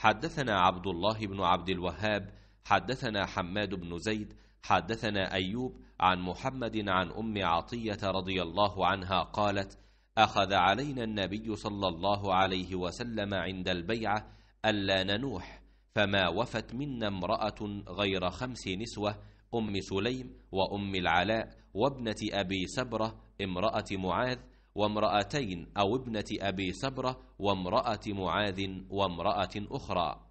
حدثنا عبد الله بن عبد الوهاب حدثنا حماد بن زيد حدثنا أيوب عن محمد عن أم عطية رضي الله عنها قالت أخذ علينا النبي صلى الله عليه وسلم عند البيعة ألا ننوح فما وفت منا امرأة غير خمس نسوة أم سليم وأم العلاء وابنة أبي سبرة امرأة معاذ وامرأتين أو ابنة أبي سبرة وامرأة معاذ وامرأة أخرى